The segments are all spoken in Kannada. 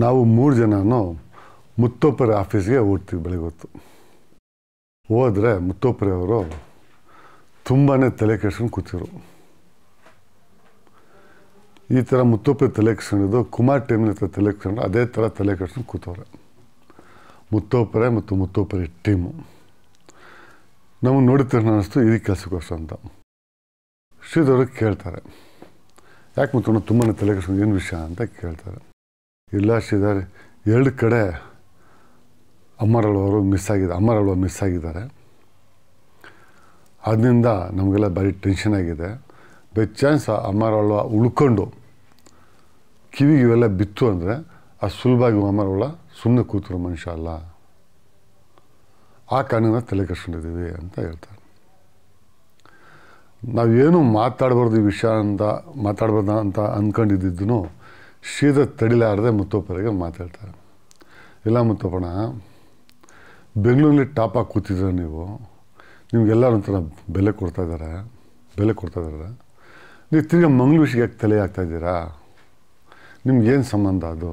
ನಾವು ಮೂರು ಜನನು ಮುತ್ತೋಪರೆ ಆಫೀಸ್ಗೆ ಹೋಗ್ತೀವಿ ಬೆಳಗ್ಗೆ ಹೊತ್ತು ಹೋದರೆ ಮುತ್ತೋಪರೆಯವರು ತುಂಬಾ ತಲೆ ಕೆಡ್ಸ್ಕೊಂಡು ಕೂತಿದ್ರು ಈ ಥರ ಮುತ್ತೋಪುರ ತಲೆ ಕೆಡ್ಸ್ಕೊಂಡಿದ್ದು ಕುಮಾರ್ ಟೀಮ್ನ ಹತ್ರ ತಲೆ ಕೆಡ್ಸ್ಕೊಂಡು ಅದೇ ಥರ ತಲೆ ಕೆಡ್ಸ್ಕೊಂಡು ಕೂತವ್ರೆ ಮುತ್ತೋಪರೆ ಮತ್ತು ಮುತ್ತೋಪರಿ ಟೀಮು ನಮಗೆ ನೋಡಿದ ಅನಿಸ್ತು ಅನ್ನಿಸ್ತು ಇದು ಕೆಲಸಕ್ಕೋಸ್ಕರ ಅಂತ ಶ್ರೀದವ್ರಿಗೆ ಕೇಳ್ತಾರೆ ಯಾಕೆ ಮುತ್ತಣ್ಣ ತುಂಬಾ ತಲೆ ಕೆಡ್ಸ್ಕೊಂಡು ಏನು ವಿಷಯ ಅಂತ ಕೇಳ್ತಾರೆ ಇಲ್ಲಷ್ಟಿದ್ದಾರೆ ಎರಡು ಕಡೆ ಅವರು ಮಿಸ್ ಆಗಿದೆ ಅಮರಳವರು ಮಿಸ್ ಆಗಿದ್ದಾರೆ ಅದರಿಂದ ನಮಗೆಲ್ಲ ಭಾರಿ ಟೆನ್ಷನ್ ಆಗಿದೆ ಬೈ ಚಾನ್ಸ್ ಅಮರವಳ ಉಳ್ಕೊಂಡು ಕಿವಿಗೆ ಇವೆಲ್ಲ ಬಿತ್ತು ಅಂದರೆ ಆ ಸುಲಭವಾಗಿ ಅಮರವಳ ಸುಮ್ಮನೆ ಕೂತಿರೋ ಮನುಷ್ಯ ಅಲ್ಲ ಆ ಕಾರಣನ ತಲೆ ಕರ್ಸ್ಕೊಂಡಿದ್ದೀವಿ ಅಂತ ಹೇಳ್ತಾರೆ ನಾವೇನು ಮಾತಾಡ್ಬಾರ್ದು ಈ ವಿಷಯ ಅಂತ ಮಾತಾಡ್ಬಾರ್ದು ಅಂತ ಅಂದ್ಕೊಂಡಿದ್ದು ಶೀತ ತಡಿಲಾರದೆ ಮುತ್ತೋಪರಿಗೆ ಮಾತಾಡ್ತಾರೆ ಇಲ್ಲ ಮುತ್ತಪ್ಪಣ ಬೆಂಗಳೂರಲ್ಲಿ ಟಾಪ್ ಆಗಿ ಕೂತಿದ್ರೆ ನೀವು ನಿಮ್ಗೆಲ್ಲರೂ ಒಂಥರ ಬೆಲೆ ಕೊಡ್ತಾ ಇದ್ದಾರೆ ಬೆಲೆ ಕೊಡ್ತಾ ಇದ್ದಾರೆ ನೀವು ತಿರ್ಗಿ ಮಂಗ್ಳೂರು ಯಾಕೆ ತಲೆ ಹಾಕ್ತಾಯಿದ್ದೀರಾ ನಿಮ್ಗೇನು ಸಂಬಂಧ ಅದು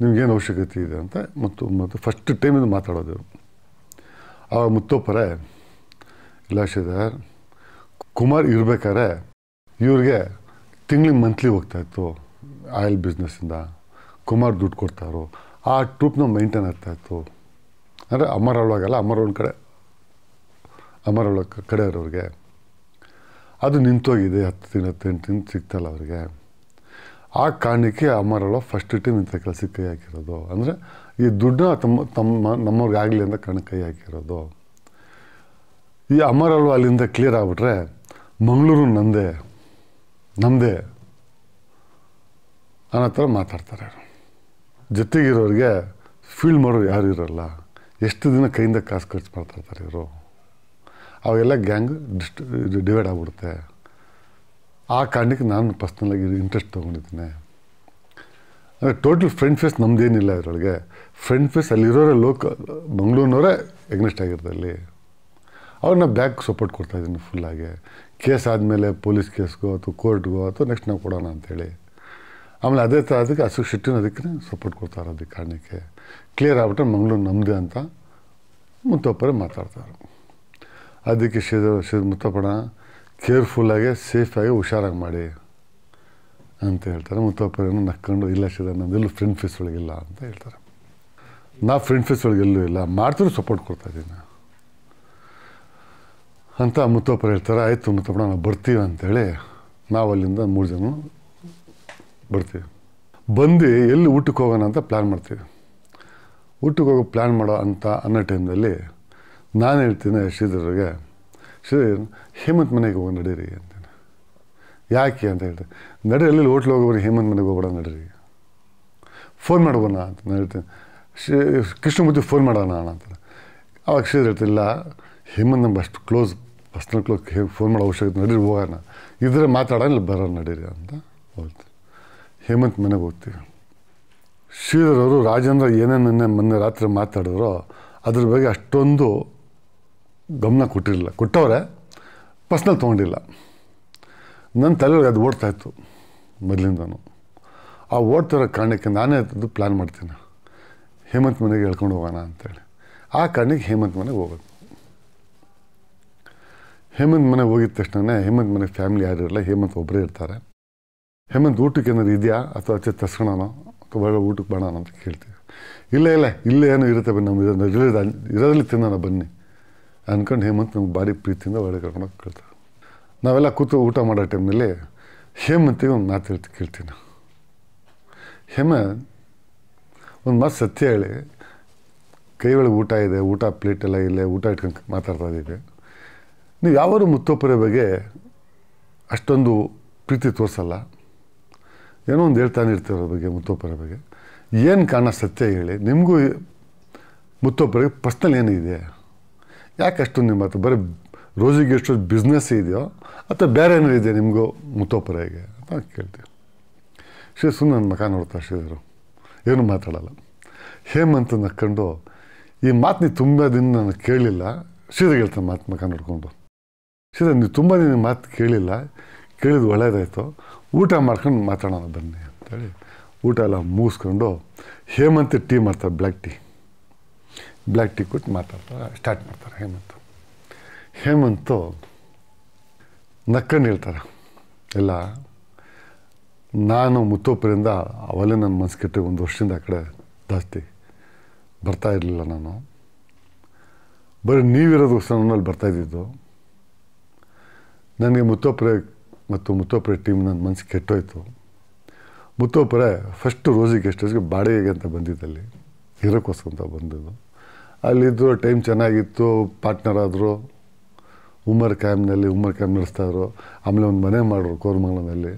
ನಿಮ್ಗೇನು ಅವಶ್ಯಕತೆ ಇದೆ ಅಂತ ಮತ್ತು ಮತ್ತು ಫಸ್ಟ್ ಟೈಮಿಂದ ಇದು ಮಾತಾಡೋದು ಆವಾಗ ಮುತ್ತೋಪರೆ ಇಲ್ಲ ಶ್ರೀಧರ್ ಕುಮಾರ್ ಇರಬೇಕಾದ್ರೆ ಇವ್ರಿಗೆ ತಿಂಗ್ಳಿಗೆ ಮಂತ್ಲಿ ಹೋಗ್ತಾಯಿತ್ತು ಆಯಿಲ್ ಬಿಸ್ನೆಸ್ಸಿಂದ ಕುಮಾರ್ ದುಡ್ಡು ಕೊಡ್ತಾರೋ ಆ ಟ್ರೂಪ್ನ ಮೈಂಟೈನ್ ಆಗ್ತಾಯಿತ್ತು ಅಂದರೆ ಅಮರ್ ಅಮರವಳ ಕಡೆ ಅಮರ ಕಡೆ ಇರೋರಿಗೆ ಅದು ನಿಂತೋಗಿದೆ ಹತ್ತು ಹತ್ತು ಎಂಟು ದಿನ ಸಿಗ್ತಲ್ಲ ಅವ್ರಿಗೆ ಆ ಕಾರಣಕ್ಕೆ ಅಮರವಳ ಫಸ್ಟ್ ಟೀಮ್ ಇಂಥ ಕೆಲಸಕ್ಕೆ ಕೈ ಹಾಕಿರೋದು ಅಂದರೆ ಈ ದುಡ್ಡನ್ನ ತಮ್ಮ ತಮ್ಮ ನಮ್ಮವ್ರಿಗೆ ಆಗಲಿ ಅಂತ ಕಣಕ್ಕೆ ಕೈ ಹಾಕಿರೋದು ಈ ಅಮರವಳು ಅಲ್ಲಿಂದ ಕ್ಲಿಯರ್ ಆಗಿಬಿಟ್ರೆ ಮಂಗಳೂರು ನಂದೇ ನಮ್ಮದೇ ನನ್ನ ಹತ್ರ ಮಾತಾಡ್ತಾರೆ ಜೊತೆಗಿರೋರಿಗೆ ಫೀಲ್ ಮಾಡೋರು ಯಾರು ಇರೋಲ್ಲ ಎಷ್ಟು ದಿನ ಕೈಯಿಂದ ಕಾಸು ಖರ್ಚು ಮಾಡ್ತಾಯಿರ್ತಾರೆ ಇವರು ಅವೆಲ್ಲ ಗ್ಯಾಂಗ್ ಡಿಸ್ಟ್ ಡಿವೈಡ್ ಆಗಿಬಿಡುತ್ತೆ ಆ ಕಾರಣಕ್ಕೆ ನಾನು ಪರ್ಸ್ನಲಾಗಿ ಇಂಟ್ರೆಸ್ಟ್ ತೊಗೊಂಡಿದ್ದೀನಿ ಅಂದರೆ ಟೋಟಲ್ ಫ್ರೆಂಡ್ ಫೇಸ್ ನಮ್ಮದೇನಿಲ್ಲ ಅದರೊಳಗೆ ಫ್ರೆಂಡ್ ಫೇಸ್ ಅಲ್ಲಿರೋರೆ ಲೋಕ ಮಂಗ್ಳೂರಿನವರೇ ಎಗ್ನೆಸ್ಟ್ ಆಗಿರ್ತದೆ ಅಲ್ಲಿ ಅವ್ರು ಬ್ಯಾಕ್ ಸಪೋರ್ಟ್ ಕೊಡ್ತಾಯಿದ್ದೀನಿ ಫುಲ್ಲಾಗಿ ಕೇಸ್ ಆದಮೇಲೆ ಪೊಲೀಸ್ ಕೇಸ್ಗೋ ಅಥವಾ ಕೋರ್ಟ್ಗೋ ಅಥವಾ ನೆಕ್ಸ್ಟ್ ನಾವು ಕೊಡೋಣ ಅಂಥೇಳಿ ಆಮೇಲೆ ಅದೇ ಥರ ಅದಕ್ಕೆ ಹಸು ಶೆಟ್ಟಿನ ಅದಕ್ಕೆ ಸಪೋರ್ಟ್ ಕೊಡ್ತಾರೆ ಅದಕ್ಕೆ ಕಾರಣಕ್ಕೆ ಕ್ಲಿಯರ್ ಆಗ್ಬಿಟ್ರೆ ಮಂಗಳೂರು ನಮ್ಮದೇ ಅಂತ ಮುತ್ತಪ್ಪರೇ ಮಾತಾಡ್ತಾರೆ ಅದಕ್ಕೆ ಶೇದ ಶಿದ ಮುತ್ತಪ್ಪಣ ಕೇರ್ಫುಲ್ಲಾಗಿ ಸೇಫಾಗಿ ಹುಷಾರಾಗಿ ಮಾಡಿ ಅಂತ ಹೇಳ್ತಾರೆ ಮುತ್ತಪ್ಪರೇನು ನಕ್ಕೊಂಡು ಇಲ್ಲ ಶಿದ ನಮ್ದು ಫ್ರೆಂಡ್ ಫೀಸ್ ಒಳಗಿಲ್ಲ ಅಂತ ಹೇಳ್ತಾರೆ ನಾ ಫ್ರೆಂಡ್ ಫೀಸ್ ಒಳಗೆ ಎಲ್ಲೂ ಇಲ್ಲ ಮಾಡ್ತಿದ್ರು ಸಪೋರ್ಟ್ ಕೊಡ್ತಾ ಇದ್ದೀನಿ ಅಂತ ಮುತ್ತಪ್ಪರು ಹೇಳ್ತಾರೆ ಆಯಿತು ಮುತ್ತಪ್ಪಣ ನಾವು ಬರ್ತೀವಿ ಅಂತೇಳಿ ನಾವು ಅಲ್ಲಿಂದ ಮೂರು ಜನ ಬರ್ತೀವಿ ಬಂದು ಎಲ್ಲಿ ಊಟಕ್ಕೆ ಹೋಗೋಣ ಅಂತ ಪ್ಲ್ಯಾನ್ ಮಾಡ್ತೀವಿ ಊಟಕ್ಕೆ ಹೋಗೋ ಪ್ಲ್ಯಾನ್ ಮಾಡೋ ಅಂತ ಅನ್ನೋ ಟೈಮ್ದಲ್ಲಿ ನಾನು ಹೇಳ್ತೀನಿ ಶ್ರೀಧರ್ಗೆ ಶ್ರೀ ಹೇಮಂತ್ ಮನೆಗೆ ಹೋಗಿ ನಡೀರಿ ಅಂತೇನೆ ಯಾಕೆ ಅಂತ ಹೇಳ್ತೀನಿ ನಡೆ ಎಲ್ಲಿ ಹೋಟ್ಲ್ ಹೋಗೋಬ್ರಿ ಹೇಮಂತ್ ಮನೆಗೆ ಹೋಗೋಣ ನಡೀರಿ ಫೋನ್ ಮಾಡ್ಬೋಣ ಅಂತ ನಾನು ಹೇಳ್ತೀನಿ ಶ್ರೀ ಕೃಷ್ಣಮೂರ್ತಿ ಫೋನ್ ಮಾಡೋಣ ಅಂತ ಅವಾಗ ಶ್ರೀಧರ್ ಹೇಳ್ತಿಲ್ಲ ಹೇಮಂತ್ ನಮ್ಮ ಅಷ್ಟು ಕ್ಲೋಸ್ ಪರ್ಸ್ನಲ್ ಕ್ಲೋಸ್ ಫೋನ್ ಮಾಡೋ ಅವಶ್ಯಕತೆ ನಡೀರಿ ಹೋಗೋಣ ಇದ್ರೆ ಮಾತಾಡೋಣ ಇಲ್ಲಿ ಬರೋಣ ನಡೀರಿ ಅಂತ ಹೋಗ್ತೀನಿ ಹೇಮಂತ್ ಮನೆಗೆ ಹೋಗ್ತೀವಿ ಶ್ರೀಧರವರು ರಾಜೇಂದ್ರ ಏನೇನನ್ನೇ ಮೊನ್ನೆ ರಾತ್ರಿ ಮಾತಾಡಿದ್ರೋ ಅದ್ರ ಬಗ್ಗೆ ಅಷ್ಟೊಂದು ಗಮನ ಕೊಟ್ಟಿರಲಿಲ್ಲ ಕೊಟ್ಟವ್ರೆ ಪರ್ಸ್ನಲ್ ತೊಗೊಂಡಿಲ್ಲ ನನ್ನ ತಲೆಯೊಳಗೆ ಅದು ಓಡ್ತಾಯಿತ್ತು ಮೊದಲಿಂದನೂ ಆ ಓಡ್ತಿರೋ ಕಾರಣಕ್ಕೆ ನಾನೇ ಅದು ಪ್ಲ್ಯಾನ್ ಮಾಡ್ತೀನಿ ಹೇಮಂತ್ ಮನೆಗೆ ಹೇಳ್ಕೊಂಡು ಹೋಗೋಣ ಅಂತೇಳಿ ಆ ಕಾರಣಕ್ಕೆ ಹೇಮಂತ್ ಮನೆಗೆ ಹೋಗೋದು ಹೇಮಂತ್ ಮನೆಗೆ ಹೋಗಿದ ತಕ್ಷಣ ಹೇಮಂತ್ ಮನೆಗೆ ಫ್ಯಾಮಿಲಿ ಯಾರು ಇರಲ್ಲ ಹೇಮಂತ್ ಒಬ್ಬರೇ ಇರ್ತಾರೆ ಹೇಮಂತ್ ಊಟಕ್ಕೆ ಏನಾದ್ರು ಇದೆಯಾ ಅಥವಾ ಅಚ್ಚ ತರ್ಸೋಣ ಅಥವಾ ಊಟಕ್ಕೆ ಬೇಡ ಅಂತ ಕೇಳ್ತೀವಿ ಇಲ್ಲ ಇಲ್ಲ ಇಲ್ಲೇ ಏನೋ ಇರುತ್ತೆ ಬನ್ನಿ ನಮ್ಮ ಇರೋದ್ರಲ್ಲಿ ತಿನ್ನೋಣ ಬನ್ನಿ ಅಂದ್ಕೊಂಡು ಹೇಮಂತ್ ನಮ್ಗೆ ಭಾರಿ ಪ್ರೀತಿಯಿಂದ ಒಳಗೆ ಕರ್ಕೊಂಡೋಗಿ ಕೇಳ್ತಾರೆ ನಾವೆಲ್ಲ ಕೂತು ಊಟ ಮಾಡೋ ಟೈಮ್ನಲ್ಲಿ ಹೇಮಂತಿಗೆ ಒಂದು ಮಾತು ಹೇಳ್ತಿ ಕೇಳ್ತೀನಿ ಹೇಮಂತ್ ಒಂದು ಮಾತು ಸತ್ಯ ಹೇಳಿ ಕೈ ಒಳಗೆ ಊಟ ಇದೆ ಊಟ ಪ್ಲೇಟೆಲ್ಲ ಇಲ್ಲೇ ಊಟ ಇಟ್ಕೊಂಡು ಮಾತಾಡ್ತಾ ಇದ್ದೀವಿ ನೀವು ಯಾವಾರು ಮುತ್ತೋಪರ ಬಗ್ಗೆ ಅಷ್ಟೊಂದು ಪ್ರೀತಿ ತೋರಿಸಲ್ಲ ಏನೋ ಒಂದು ಹೇಳ್ತಾನೆ ಇರ್ತಾರೆ ಬಗ್ಗೆ ಮುತ್ತೋಪರ ಬಗ್ಗೆ ಏನು ಕಾರಣ ಸತ್ಯ ಹೇಳಿ ನಿಮಗೂ ಮುತ್ತೊಬ್ಬರಿಗೆ ಪರ್ಸ್ನಲ್ ಏನಿದೆ ಅಷ್ಟೊಂದು ನಿಮ್ಮ ಹತ್ರ ಬರೀ ರೋಜಿಗೆ ಎಷ್ಟು ಬಿಸ್ನೆಸ್ ಇದೆಯೋ ಅಥವಾ ಬೇರೆ ಏನಾರು ಇದೆಯಾ ನಿಮಗೂ ಮುತ್ತೊಬ್ಬರಿಗೆ ಅಂತ ಕೇಳ್ತೀವಿ ಶ್ರೀ ಸುಮ್ಮನೆ ನನ್ನ ಮಖ ನೋಡ್ತಾ ಶ್ರೀಧರು ಏನು ಮಾತಾಡಲ್ಲ ಹೇಮಂತ ನಕ್ಕೊಂಡು ಈ ಮಾತು ನೀವು ತುಂಬ ದಿನ ನಾನು ಕೇಳಿಲ್ಲ ಶ್ರೀಧರ್ ಹೇಳ್ತಾನೆ ಮಾತು ಮಕ್ಕ ನೋಡಿಕೊಂಡು ಶ್ರೀಧರ್ ನೀವು ತುಂಬ ದಿನ ಮಾತು ಕೇಳಿಲ್ಲ ಕೇಳಿದ್ದು ಒಳ್ಳೆಯದಾಯಿತು ಊಟ ಮಾಡ್ಕೊಂಡು ಮಾತಾಡೋಣ ಬನ್ನಿ ಅಂತೇಳಿ ಊಟ ಎಲ್ಲ ಮುಗಿಸ್ಕೊಂಡು ಹೇಮಂತ್ ಟೀ ಮಾಡ್ತಾರೆ ಬ್ಲ್ಯಾಕ್ ಟೀ ಬ್ಲ್ಯಾಕ್ ಟೀ ಕೊಟ್ಟು ಮಾತಾಡ್ತಾರೆ ಸ್ಟಾರ್ಟ್ ಮಾಡ್ತಾರೆ ಹೇಮಂತ್ ಹೇಮಂತು ನಕ್ಕಂಡು ಹೇಳ್ತಾರೆ ಎಲ್ಲ ನಾನು ಮುತ್ತೋಪರಿಂದ ಅವಲೇ ನನ್ನ ಮನಸ್ಸು ಒಂದು ವರ್ಷದಿಂದ ಆ ಕಡೆ ಜಾಸ್ತಿ ಬರ್ತಾ ಇರಲಿಲ್ಲ ನಾನು ಬರೀ ನೀವಿರೋದಕ್ಕೋಸ್ಕರ ನನ್ನಲ್ಲಿ ಬರ್ತಾಯಿದ್ದಿದ್ದು ನನಗೆ ಮುತ್ತೋಪುರ ಮತ್ತು ಮುತ್ತೋಪರೆ ಟೀಮ್ ನನ್ನ ಮನಸ್ಸು ಕೆಟ್ಟೋಯ್ತು ಫಸ್ಟ್ ಫಸ್ಟು ಎಷ್ಟು ರೋಸಿಗೆ ಬಾಡಿಗೆಗೆ ಅಂತ ಬಂದಿದ್ದಲ್ಲಿ ಇರೋಕ್ಕೋಸ್ಕರ ಅಂತ ಬಂದಿದ್ದು ಅಲ್ಲಿದ್ದು ಟೈಮ್ ಚೆನ್ನಾಗಿತ್ತು ಪಾರ್ಟ್ನರ್ ಆದರು ಉಮರ್ ಕ್ಯಾಮ್ನಲ್ಲಿ ಉಮರ್ ಕ್ಯಾಮ್ ನಡೆಸ್ತಾಯಿದ್ರು ಆಮೇಲೆ ಒಂದು ಮನೆ ಮಾಡೋರು ಕೋರ್ಮಂಗ್ಲನಲ್ಲಿ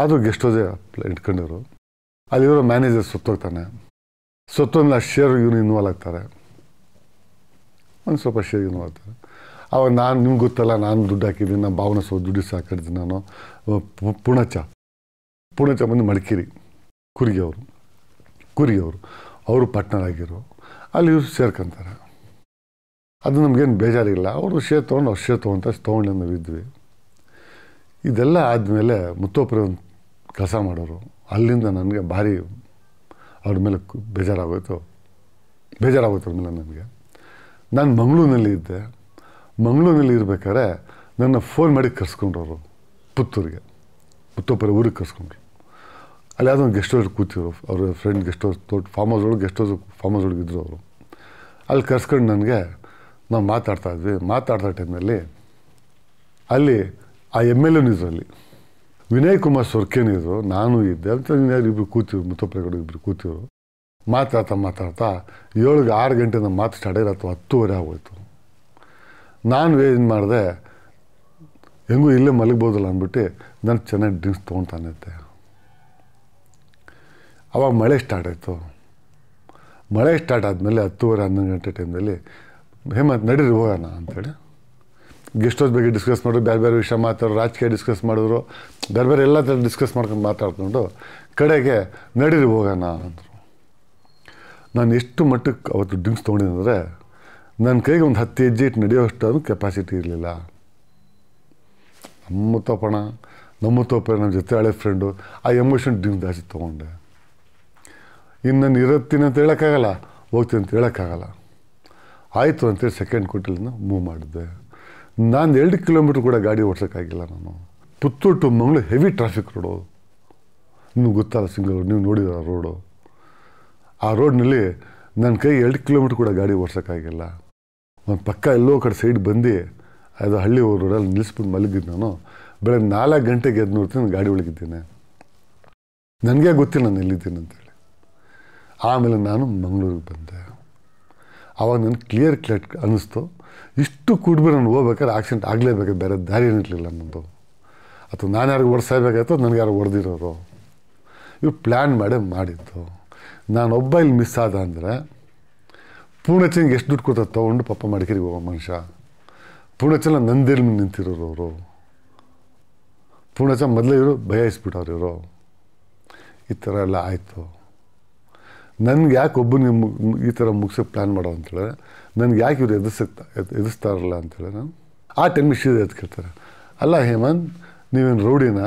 ಆದರೂ ಗೆಸ್ಟ್ ಹೌಸೇ ಇಟ್ಕೊಂಡಿರು ಅಲ್ಲಿರೋ ಮ್ಯಾನೇಜರ್ ಸುತ್ತೋಗ್ತಾನೆ ಸೊತ್ತೊಂದು ಆ ಶೇರ್ ಇವ್ನು ಇನ್ವಾಲ್ವ್ ಆಗ್ತಾರೆ ಒಂದು ಸ್ವಲ್ಪ ಶೇರ್ ಇನ್ವಾಲ್ವ್ ಆಗ್ತಾರೆ ಅವಾಗ ನಾನು ನಿಮ್ಗೆ ಗೊತ್ತಲ್ಲ ನಾನು ದುಡ್ಡು ಹಾಕಿದ್ದೀನಿ ನಾನು ಭಾವನ ಸೊ ದುಡ್ಡು ಸಾಕಿದ್ದೀನಿ ನಾನು ಪುಣಚ ಪುಣಚ ಬಂದು ಮಡಿಕೇರಿ ಕುರಿಗೆ ಅವರು ಕುರಿಗೆ ಅವರು ಅವರು ಪಟ್ನರ್ ಅಲ್ಲಿ ಇವರು ಸೇರ್ಕೊಂತಾರೆ ಅದು ನಮಗೇನು ಬೇಜಾರಿಲ್ಲ ಅವರು ಶೇರ್ ತೊಗೊಂಡು ಅವ್ರು ಶೇರ್ ತೊಗೊಂತ ತೊಗೊಂಡು ನಾವು ಇದ್ವಿ ಇದೆಲ್ಲ ಆದಮೇಲೆ ಮುತ್ತೋಪುರ ಒಂದು ಕೆಲಸ ಮಾಡೋರು ಅಲ್ಲಿಂದ ನನಗೆ ಭಾರಿ ಅವ್ರ ಮೇಲೆ ಬೇಜಾರಾಗೋಯ್ತು ಬೇಜಾರಾಗೋಯ್ತು ಅವ್ರ ಮೇಲೆ ನನಗೆ ನಾನು ಮಂಗಳೂರಿನಲ್ಲಿ ಇದ್ದೆ ಮಂಗಳೂರಿನಲ್ಲಿ ಇರ್ಬೇಕಾದ್ರೆ ನನ್ನ ಫೋನ್ ಮಾಡಿ ಕರ್ಸ್ಕೊಂಡ್ರು ಅವರು ಪುತ್ತೂರಿಗೆ ಪುತ್ತೋಪರ ಊರಿಗೆ ಕರ್ಸ್ಕೊಂಡ್ರು ಅಲ್ಲಿ ಯಾವುದೋ ಗೆಸ್ಟ್ ಹೌಸ್ ಕೂತಿದ್ರು ಅವ್ರ ಫ್ರೆಂಡ್ ಗೆಸ್ಟ್ ಹೌಸ್ ತೋಟ ಫಾರ್ಮ್ ಹೌಸ್ ಒಳಗೆ ಗೆಸ್ಟ್ ಹೌಸ್ ಫಾರ್ಮ್ ಹೌಸ್ ಒಳಗೆ ಇದ್ದರು ಅವರು ಅಲ್ಲಿ ಕರ್ಸ್ಕೊಂಡು ನನಗೆ ನಾವು ಮಾತಾಡ್ತಾ ಇದ್ವಿ ಮಾತಾಡ್ತಾ ಟೈಮಲ್ಲಿ ಅಲ್ಲಿ ಆ ಎಮ್ ಎಲ್ ಎನೂ ಅಲ್ಲಿ ವಿನಯ್ ಕುಮಾರ್ ಸೊರ್ಕೇನಿದ್ರು ನಾನು ಇದ್ದೆ ಅಂತ ಇಬ್ಬರು ಕೂತಿರು ಮುತ್ತಪ್ಪೇಗೌಡ ಇಬ್ಬರು ಕೂತಿದ್ರು ಮಾತಾಡ್ತಾ ಮಾತಾಡ್ತಾ ಏಳಿಗೆ ಆರು ಗಂಟೆ ನಮ್ಮ ಮಾತು ಸ್ಟಾರ್ಟ್ ಆಯಿತು ಹತ್ತುವರೆ ಆಗೋಯ್ತು ನಾನು ಏನು ಮಾಡಿದೆ ಹೆಂಗೂ ಇಲ್ಲೇ ಮಲಗ್ಬೋದಲ್ಲ ಅಂದ್ಬಿಟ್ಟು ನಾನು ಚೆನ್ನಾಗಿ ಡ್ರಿಂಕ್ಸ್ ತೊಗೊತಾನೈತೆ ಆವಾಗ ಮಳೆ ಸ್ಟಾರ್ಟ್ ಆಯಿತು ಮಳೆ ಸ್ಟಾರ್ಟ್ ಆದಮೇಲೆ ಹತ್ತುವರೆ ಹನ್ನೊಂದು ಗಂಟೆ ಟೈಮ್ದಲ್ಲಿ ಹೇಮಂತ್ ನಡೀರಿ ಹೋಗೋಣ ಅಂಥೇಳಿ ಗೆಸ್ಟ್ ಹೌಸ್ ಬಗ್ಗೆ ಡಿಸ್ಕಸ್ ಮಾಡಿದ್ರು ಬೇರೆ ಬೇರೆ ವಿಷಯ ಮಾತಾಡೋರು ರಾಜಕೀಯ ಡಿಸ್ಕಸ್ ಮಾಡಿದ್ರು ಬೇರೆ ಬೇರೆ ಎಲ್ಲ ಥರ ಡಿಸ್ಕಸ್ ಮಾಡ್ಕೊಂಡು ಮಾತಾಡ್ಕೊಂಡು ಕಡೆಗೆ ನಡೀರಿ ಹೋಗೋಣ ಅಂದರು ನಾನು ಎಷ್ಟು ಮಟ್ಟಕ್ಕೆ ಅವತ್ತು ಡ್ರಿಂಕ್ಸ್ ತೊಗೊಂಡಿದ್ದಂದರೆ ನನ್ನ ಕೈಗೆ ಒಂದು ಹತ್ತು ಹೆಜ್ಜೆ ಇಟ್ಟು ಅದು ಕೆಪಾಸಿಟಿ ಇರಲಿಲ್ಲ ನಮ್ಮ ತೋಪಣ ನಮ್ಮ ತೋಪ ನಮ್ಮ ಜೊತೆ ಹಳೆ ಫ್ರೆಂಡು ಆ ಎಮೋಷನ್ ನೀವು ಜಾಸ್ತಿ ತೊಗೊಂಡೆ ಇನ್ನು ನಾನು ಇರುತ್ತೀನಿ ಅಂತ ಹೇಳೋಕ್ಕಾಗಲ್ಲ ಹೋಗ್ತೀನಿ ಅಂತ ಹೇಳೋಕ್ಕಾಗಲ್ಲ ಆಯಿತು ಅಂತೇಳಿ ಸೆಕೆಂಡ್ ಕೊಟ್ಟಲಿಂದ ಮೂವ್ ಮಾಡಿದ್ದೆ ನಾನು ಎರಡು ಕಿಲೋಮೀಟ್ರ್ ಕೂಡ ಗಾಡಿ ಓಡ್ಸೋಕ್ಕಾಗಿಲ್ಲ ನಾನು Puttur to Mangalore heavy traffic road ನಿಮ್ಗೆ ಗೊತ್ತಲ್ಲ ಸಿಂಗಲ್ ರೋಡ್ ನೀವು ನೋಡಿದ ರೋಡು ಆ ರೋಡ್ನಲ್ಲಿ ನನ್ನ ಕೈ ಎರಡು ಕಿಲೋಮೀಟ್ರ್ ಕೂಡ ಗಾಡಿ ಓಡ್ಸೋಕ್ಕಾಗಿಲ್ಲ ಅವ್ನು ಪಕ್ಕ ಎಲ್ಲೋ ಕಡೆ ಸೈಡ್ ಬಂದು ಅದು ಹಳ್ಳಿ ಊರಲ್ಲಿ ನಿಲ್ಲಿಸ್ಬಿಟ್ಟು ಮಲಗಿದ್ದು ನಾನು ಬೆಳಗ್ಗೆ ನಾಲ್ಕು ಗಂಟೆಗೆ ಎದ್ದು ನೋಡ್ತೀನಿ ನಾನು ಗಾಡಿ ಒಳಗಿದ್ದೇನೆ ನನಗೆ ಗೊತ್ತಿಲ್ಲ ನಾನು ಎಲ್ಲಿದ್ದೀನಿ ಅಂತೇಳಿ ಆಮೇಲೆ ನಾನು ಮಂಗಳೂರಿಗೆ ಬಂದೆ ಆವಾಗ ನನಗೆ ಕ್ಲಿಯರ್ ಕ್ಲಟ್ ಅನ್ನಿಸ್ತು ಇಷ್ಟು ಕುಡ್ಬಿ ನಾನು ಹೋಗ್ಬೇಕಾದ್ರೆ ಆಕ್ಸಿಡೆಂಟ್ ಆಗಲೇಬೇಕು ಬೇರೆ ದಾರಿ ಏನಿರಲಿಲ್ಲ ನನ್ನದು ಅಥವಾ ನಾನು ಯಾರಿಗೆ ಓಡಿಸಬೇಕಾಯ್ತು ನನಗೆ ಯಾರು ಹೊಡೆದಿರೋರು ಇವ್ರು ಪ್ಲ್ಯಾನ್ ಮಾಡೇ ಮಾಡಿತ್ತು ಒಬ್ಬ ಇಲ್ಲಿ ಮಿಸ್ ಆದ ಅಂದರೆ ಪೂರ್ಣಚನಿಗೆ ಎಷ್ಟು ದುಡ್ಡು ಕೊಡ್ತಾರೆ ತೊಗೊಂಡು ಪಾಪ ಮಡಿಕೇರಿಗೆ ಹೋಗೋ ಮನುಷ್ಯ ಪೂರ್ಣಚಂದ್ರ ನಂದೇಲಿ ನಿಂತಿರೋರು ಅವರು ಪೂರ್ಣಚ ಮೊದಲೇ ಇವರು ಇಸ್ಬಿಟ್ಟವ್ರು ಇವರು ಈ ಥರ ಎಲ್ಲ ಆಯಿತು ನನಗೆ ಯಾಕೆ ಒಬ್ಬನಿಗೆ ಈ ಥರ ಮುಗಿಸೋಕೆ ಪ್ಲ್ಯಾನ್ ಮಾಡೋ ಅಂತೇಳಿದ್ರೆ ನನಗೆ ಯಾಕೆ ಇವ್ರು ಎದುರಿಸ್ತಾ ಎದುರಿಸ್ತಾರಲ್ಲ ಅಂತೇಳಿ ನಾನು ಆ ಟೈಮ್ ಇಶ್ಯೂಸ್ ಎದ್ಕಿರ್ತಾರೆ ಅಲ್ಲ ಹೇಮಂತ್ ನೀವೇನು ರೌಡಿನ